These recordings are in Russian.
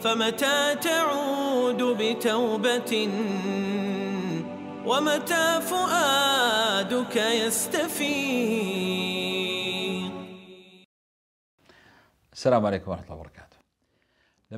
فمتى تعود بتوبة ومتى فؤادك يستفيق السلام عليكم ورحمة الله وبركاته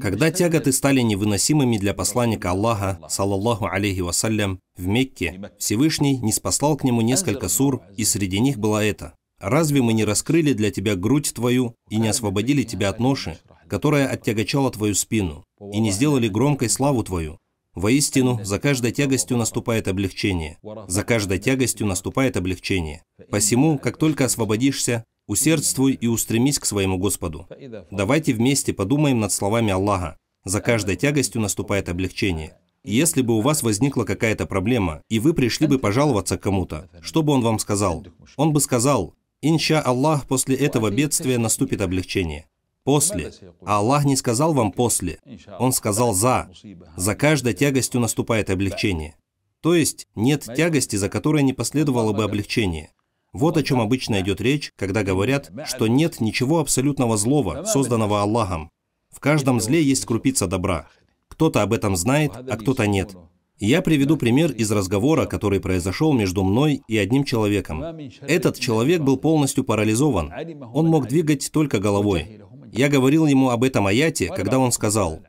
Когда тяготы стали невыносимыми для посланника Аллаха, саллаллаху алейхи вассалям, в Мекке, Всевышний не спаслал к нему несколько сур, и среди них была эта. «Разве мы не раскрыли для тебя грудь твою и не освободили тебя от ноши, которая оттягочало твою спину, и не сделали громкой славу твою. Воистину, за каждой тягостью наступает облегчение. За каждой тягостью наступает облегчение. Посему, как только освободишься, усердствуй и устремись к своему Господу. Давайте вместе подумаем над словами Аллаха. За каждой тягостью наступает облегчение. Если бы у вас возникла какая-то проблема, и вы пришли бы пожаловаться кому-то, что бы он вам сказал? Он бы сказал, «Инша Аллах, после этого бедствия наступит облегчение» после. А Аллах не сказал вам после, Он сказал за. За каждой тягостью наступает облегчение. То есть нет тягости, за которой не последовало бы облегчение. Вот о чем обычно идет речь, когда говорят, что нет ничего абсолютного злого, созданного Аллахом. В каждом зле есть крупица добра. Кто-то об этом знает, а кто-то нет. я приведу пример из разговора, который произошел между мной и одним человеком. Этот человек был полностью парализован. Он мог двигать только головой. Я говорил ему об этом аяте, когда он сказал,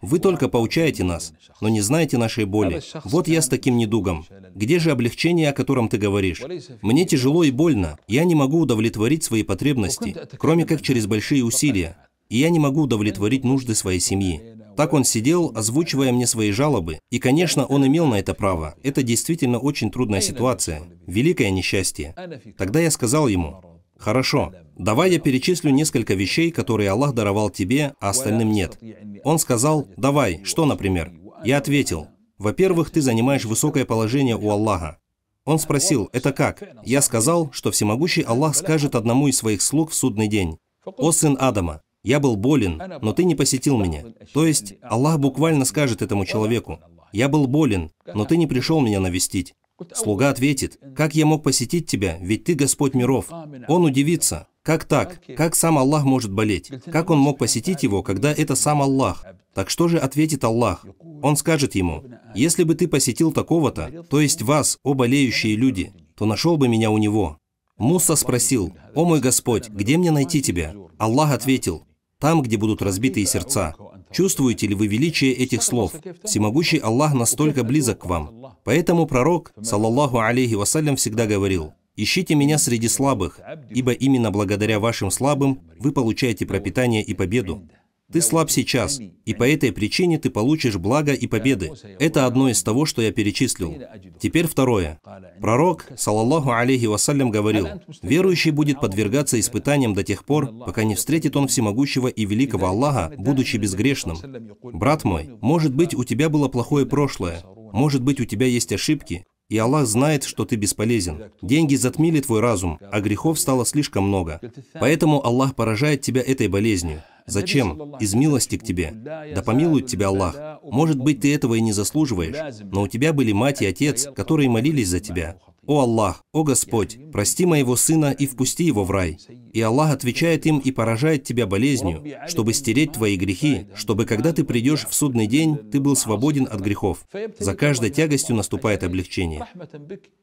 «Вы только поучаете нас, но не знаете нашей боли. Вот я с таким недугом. Где же облегчение, о котором ты говоришь? Мне тяжело и больно. Я не могу удовлетворить свои потребности, кроме как через большие усилия. И я не могу удовлетворить нужды своей семьи». Так он сидел, озвучивая мне свои жалобы. И, конечно, он имел на это право. Это действительно очень трудная ситуация. Великое несчастье. Тогда я сказал ему, Хорошо, давай я перечислю несколько вещей, которые Аллах даровал тебе, а остальным нет. Он сказал, давай, что, например? Я ответил, во-первых, ты занимаешь высокое положение у Аллаха. Он спросил, это как? Я сказал, что всемогущий Аллах скажет одному из своих слуг в судный день, «О сын Адама, я был болен, но ты не посетил меня». То есть, Аллах буквально скажет этому человеку, «Я был болен, но ты не пришел меня навестить». Слуга ответит, «Как я мог посетить тебя, ведь ты Господь миров?» Он удивится, «Как так? Как сам Аллах может болеть? Как он мог посетить его, когда это сам Аллах?» Так что же ответит Аллах? Он скажет ему, «Если бы ты посетил такого-то, то есть вас, о болеющие люди, то нашел бы меня у него». Муса спросил, «О мой Господь, где мне найти тебя?» Аллах ответил, «Там, где будут разбитые сердца». Чувствуете ли вы величие этих слов? Всемогущий Аллах настолько близок к вам. Поэтому пророк, саллаллаху алейхи вассалям, всегда говорил, «Ищите меня среди слабых, ибо именно благодаря вашим слабым вы получаете пропитание и победу». Ты слаб сейчас, и по этой причине ты получишь благо и победы. Это одно из того, что я перечислил. Теперь второе. Пророк, саллаллаху алейхи вассалям, говорил, «Верующий будет подвергаться испытаниям до тех пор, пока не встретит он всемогущего и великого Аллаха, будучи безгрешным. Брат мой, может быть, у тебя было плохое прошлое, может быть, у тебя есть ошибки, и Аллах знает, что ты бесполезен. Деньги затмили твой разум, а грехов стало слишком много. Поэтому Аллах поражает тебя этой болезнью. Зачем? Из милости к тебе. Да помилует тебя Аллах. Может быть, ты этого и не заслуживаешь, но у тебя были мать и отец, которые молились за тебя. «О Аллах, о Господь, прости моего сына и впусти его в рай». И Аллах отвечает им и поражает тебя болезнью, чтобы стереть твои грехи, чтобы когда ты придешь в судный день, ты был свободен от грехов. За каждой тягостью наступает облегчение.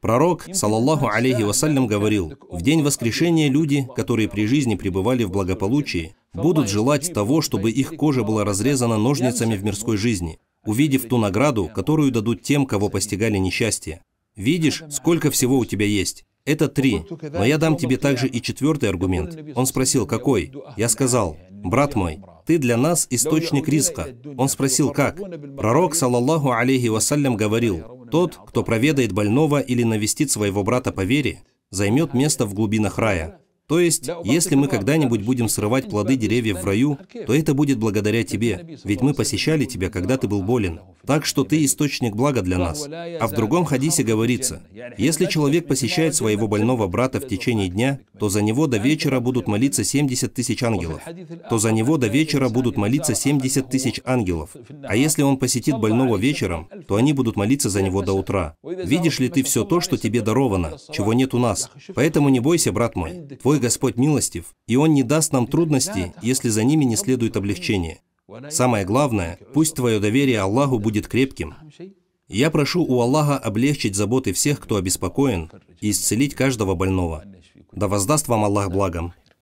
Пророк, саллаллаху алейхи вассалям, говорил, «В день воскрешения люди, которые при жизни пребывали в благополучии, будут желать того, чтобы их кожа была разрезана ножницами в мирской жизни, увидев ту награду, которую дадут тем, кого постигали несчастье. Видишь, сколько всего у тебя есть. Это три. Но я дам тебе также и четвертый аргумент. Он спросил, какой? Я сказал, брат мой, ты для нас источник риска. Он спросил, как? Пророк, саллаллаху алейхи вассалям, говорил, тот, кто проведает больного или навестит своего брата по вере, займет место в глубинах рая. То есть, если мы когда-нибудь будем срывать плоды деревьев в раю, то это будет благодаря тебе, ведь мы посещали тебя, когда ты был болен. Так что ты источник блага для нас. А в другом хадисе говорится, если человек посещает своего больного брата в течение дня, то за него до вечера будут молиться 70 тысяч ангелов. То за него до вечера будут молиться 70 тысяч ангелов. А если он посетит больного вечером, то они будут молиться за него до утра. Видишь ли ты все то, что тебе даровано, чего нет у нас? Поэтому не бойся, брат мой. Твой Господь милостив, и Он не даст нам трудности, если за ними не следует облегчение. Самое главное, пусть твое доверие Аллаху будет крепким. Я прошу у Аллаха облегчить заботы всех, кто обеспокоен, и исцелить каждого больного. Да воздаст вам Аллах благом.